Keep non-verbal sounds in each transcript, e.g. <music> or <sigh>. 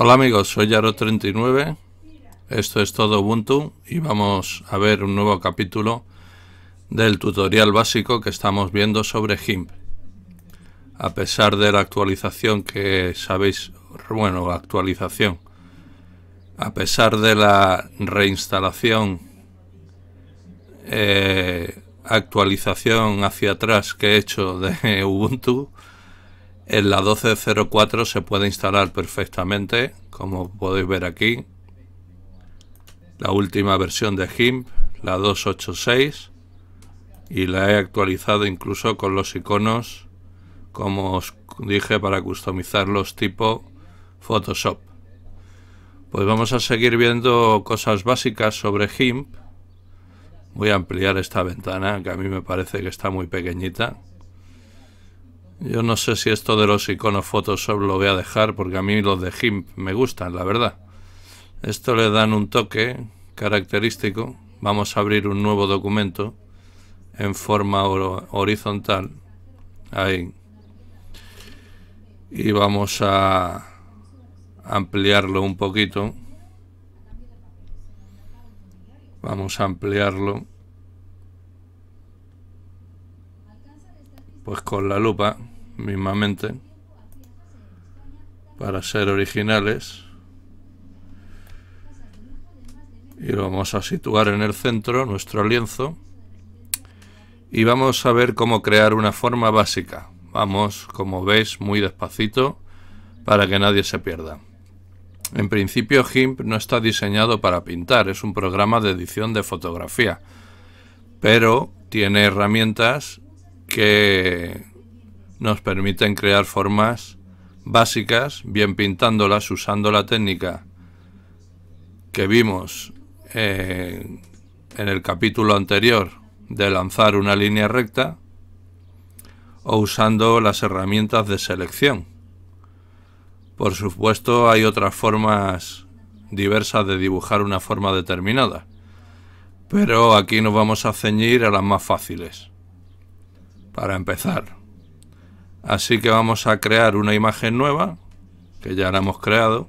Hola amigos, soy Yaro39, esto es todo Ubuntu y vamos a ver un nuevo capítulo del tutorial básico que estamos viendo sobre GIMP. A pesar de la actualización que sabéis, bueno, actualización, a pesar de la reinstalación, eh, actualización hacia atrás que he hecho de <laughs> Ubuntu, en la 12.04 se puede instalar perfectamente, como podéis ver aquí. La última versión de GIMP, la 286, y la he actualizado incluso con los iconos, como os dije, para customizarlos tipo Photoshop. Pues vamos a seguir viendo cosas básicas sobre GIMP. Voy a ampliar esta ventana, que a mí me parece que está muy pequeñita. Yo no sé si esto de los iconos Photoshop lo voy a dejar porque a mí los de GIMP me gustan, la verdad. Esto le dan un toque característico. Vamos a abrir un nuevo documento en forma horizontal. Ahí. Y vamos a ampliarlo un poquito. Vamos a ampliarlo. Pues con la lupa mismamente para ser originales y lo vamos a situar en el centro, nuestro lienzo y vamos a ver cómo crear una forma básica vamos como veis muy despacito para que nadie se pierda en principio GIMP no está diseñado para pintar, es un programa de edición de fotografía pero tiene herramientas que nos permiten crear formas básicas, bien pintándolas, usando la técnica que vimos eh, en el capítulo anterior de lanzar una línea recta o usando las herramientas de selección. Por supuesto hay otras formas diversas de dibujar una forma determinada, pero aquí nos vamos a ceñir a las más fáciles. Para empezar, Así que vamos a crear una imagen nueva, que ya la hemos creado,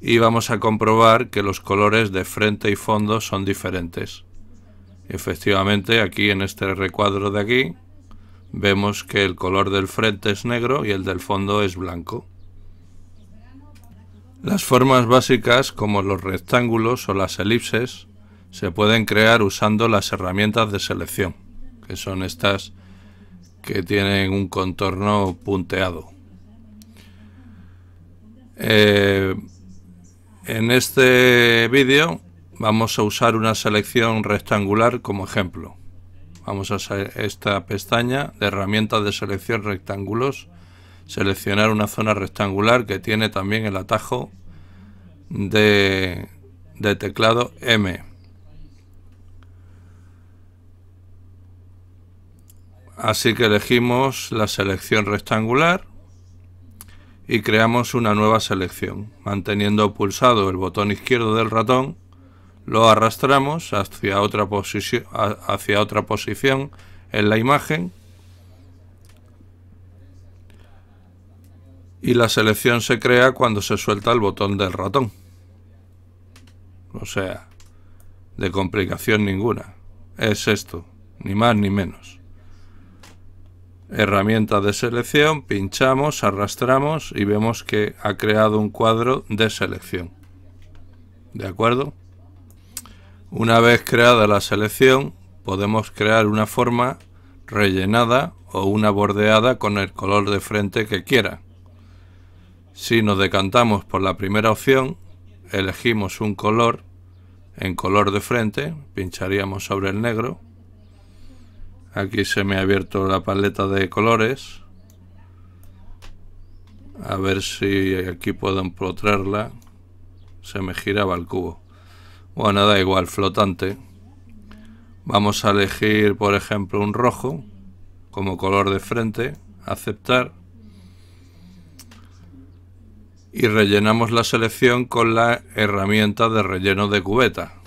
y vamos a comprobar que los colores de frente y fondo son diferentes. Efectivamente, aquí en este recuadro de aquí, vemos que el color del frente es negro y el del fondo es blanco. Las formas básicas, como los rectángulos o las elipses, se pueden crear usando las herramientas de selección, que son estas que tienen un contorno punteado. Eh, en este vídeo vamos a usar una selección rectangular como ejemplo. Vamos a esta pestaña de herramientas de selección rectángulos, seleccionar una zona rectangular que tiene también el atajo de teclado M. Así que elegimos la selección rectangular y creamos una nueva selección. Manteniendo pulsado el botón izquierdo del ratón, lo arrastramos hacia otra, posición, hacia otra posición en la imagen y la selección se crea cuando se suelta el botón del ratón. O sea, de complicación ninguna. Es esto, ni más ni menos herramienta de selección, pinchamos, arrastramos y vemos que ha creado un cuadro de selección. ¿De acuerdo? Una vez creada la selección, podemos crear una forma rellenada o una bordeada con el color de frente que quiera. Si nos decantamos por la primera opción, elegimos un color en color de frente, pincharíamos sobre el negro Aquí se me ha abierto la paleta de colores. A ver si aquí puedo empotrarla. Se me giraba el cubo. Bueno, da igual, flotante. Vamos a elegir, por ejemplo, un rojo como color de frente. Aceptar. Y rellenamos la selección con la herramienta de relleno de cubeta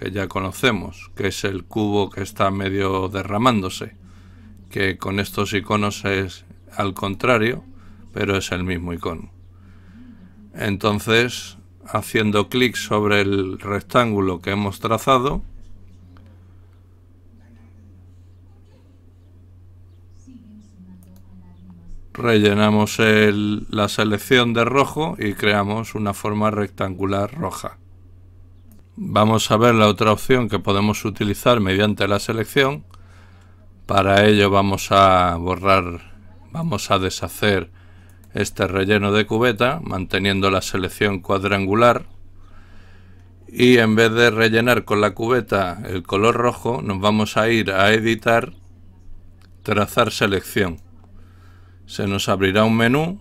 que ya conocemos, que es el cubo que está medio derramándose, que con estos iconos es al contrario, pero es el mismo icono. Entonces, haciendo clic sobre el rectángulo que hemos trazado, rellenamos la selección de rojo y creamos una forma rectangular roja. Vamos a ver la otra opción que podemos utilizar mediante la selección. Para ello vamos a borrar, vamos a deshacer este relleno de cubeta manteniendo la selección cuadrangular y en vez de rellenar con la cubeta el color rojo nos vamos a ir a editar trazar selección se nos abrirá un menú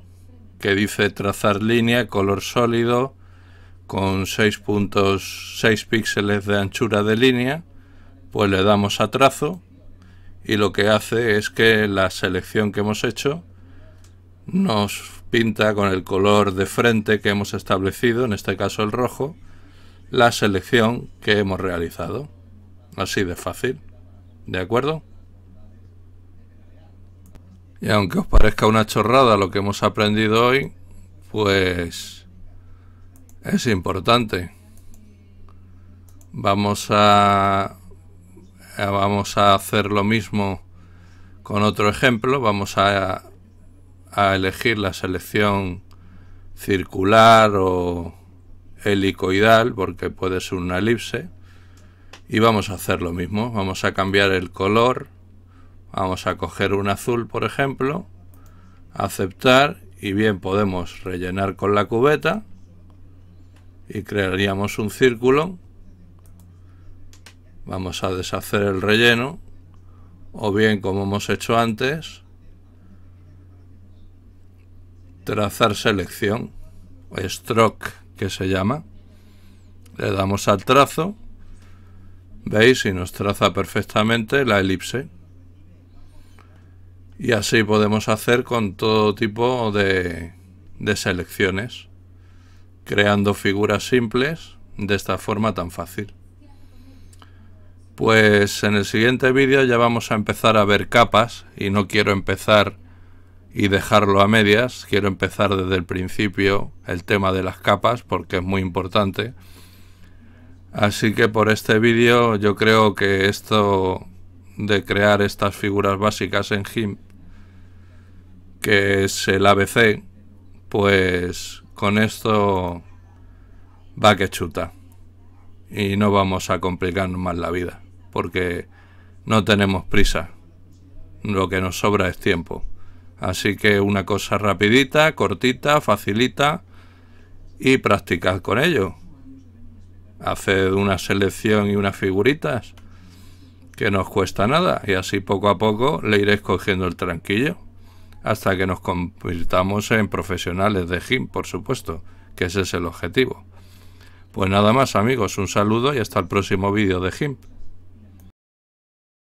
que dice trazar línea color sólido con 6.6 píxeles de anchura de línea, pues le damos a trazo y lo que hace es que la selección que hemos hecho nos pinta con el color de frente que hemos establecido, en este caso el rojo, la selección que hemos realizado. Así de fácil. ¿De acuerdo? Y aunque os parezca una chorrada lo que hemos aprendido hoy, pues es importante. Vamos a, vamos a hacer lo mismo con otro ejemplo. Vamos a, a elegir la selección circular o helicoidal, porque puede ser una elipse. Y vamos a hacer lo mismo. Vamos a cambiar el color. Vamos a coger un azul, por ejemplo. Aceptar. Y bien podemos rellenar con la cubeta y crearíamos un círculo. Vamos a deshacer el relleno o bien como hemos hecho antes, trazar selección, stroke que se llama. Le damos al trazo, veis y nos traza perfectamente la elipse. Y así podemos hacer con todo tipo de, de selecciones creando figuras simples de esta forma tan fácil. Pues en el siguiente vídeo ya vamos a empezar a ver capas y no quiero empezar y dejarlo a medias, quiero empezar desde el principio el tema de las capas porque es muy importante. Así que por este vídeo yo creo que esto de crear estas figuras básicas en GIMP, que es el ABC, pues con esto va que chuta. Y no vamos a complicarnos más la vida, porque no tenemos prisa. Lo que nos sobra es tiempo. Así que una cosa rapidita, cortita, facilita y practicad con ello. Haced una selección y unas figuritas que no os cuesta nada y así poco a poco le iréis cogiendo el tranquillo hasta que nos convirtamos en profesionales de gym, por supuesto, que ese es el objetivo. Pues nada más amigos, un saludo y hasta el próximo vídeo de GIMP.